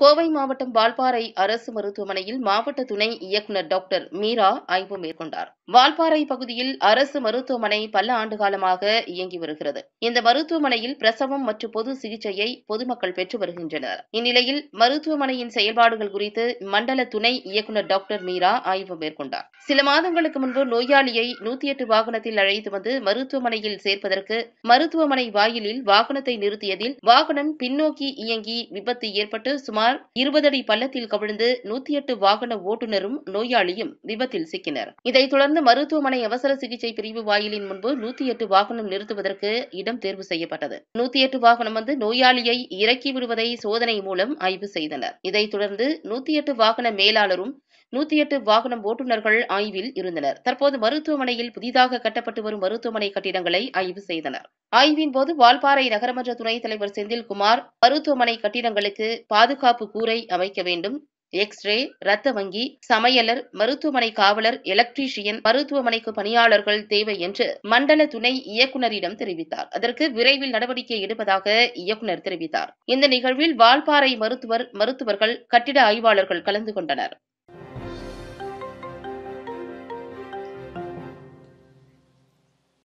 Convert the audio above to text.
கோவை மாவட்டம் வால்பாறை அரசு மருத்துவமனையில் மாவட்ட துணை இயக்குநர் டாக்டர் மீரா ஆய்வு மேற்கொண்டார் வால்பாறை பகுதியில் அரசு மருத்துவமனை பல ஆண்டு காலமாக இயங்கி வருகிறது இந்த மருத்துவமனையில் பிரசவம் மற்றும் பொது சிகிச்சையை பொதுமக்கள் பெற்று வருகின்றனர் இந்நிலையில் மருத்துவமனையின் செயல்பாடுகள் குறித்து மண்டல துணை இயக்குநர் டாக்டர் மீரா ஆய்வு மேற்கொண்டார் சில மாதங்களுக்கு முன்பு நோயாளியை நூத்தி எட்டு வாகனத்தில் அழைத்து வந்து மருத்துவமனையில் சேர்ப்பதற்கு மருத்துவமனை வாயிலில் வாகனத்தை நிறுத்தியதில் வாகனம் பின்னோக்கி இயங்கி விபத்து ஏற்பட்டு சுமார் சுமார் இருபது அடி பள்ளத்தில் கவிழ்ந்து நூத்தி எட்டு வாகன ஓட்டுநரும் நோயாளியும் விபத்தில் சிக்கினர் இதைத் தொடர்ந்து மருத்துவமனை அவசர சிகிச்சை பிரிவு வாயிலின் முன்பு நூத்தி எட்டு வாகனம் நிறுத்துவதற்கு இடம் தேர்வு செய்யப்பட்டது நூத்தி எட்டு வாகனம் வந்து நோயாளியை இறக்கி விடுவதை சோதனை மூலம் ஆய்வு செய்தனர் இதைத் தொடர்ந்து நூத்தி எட்டு வாகன மேலாளரும் நூத்தி எட்டு வாகனம் ஓட்டுநர்கள் ஆய்வில் இருந்தனர் தற்போது மருத்துவமனையில் புதிதாக கட்டப்பட்டு வரும் மருத்துவமனை கட்டிடங்களை ஆய்வு செய்தனர் ஆய்வின் போது வால்பாறை நகரமன்ற துணைத் தலைவர் செந்தில்குமார் மருத்துவமனை கட்டிடங்களுக்கு பாதுகாப்பு கூரை அமைக்க வேண்டும் எக்ஸ்ரே ரத்த வங்கி சமையலர் மருத்துவமனை காவலர் எலக்ட்ரீஷியன் மருத்துவமனைக்கு பணியாளர்கள் தேவை என்று மண்டல துணை இயக்குநரிடம் தெரிவித்தார் அதற்கு விரைவில் நடவடிக்கை எடுப்பதாக இயக்குநர் தெரிவித்தார் இந்த நிகழ்வில் வால்பாறை மருத்துவர் மருத்துவர்கள் கட்டிட ஆய்வாளர்கள் கலந்து கொண்டனர்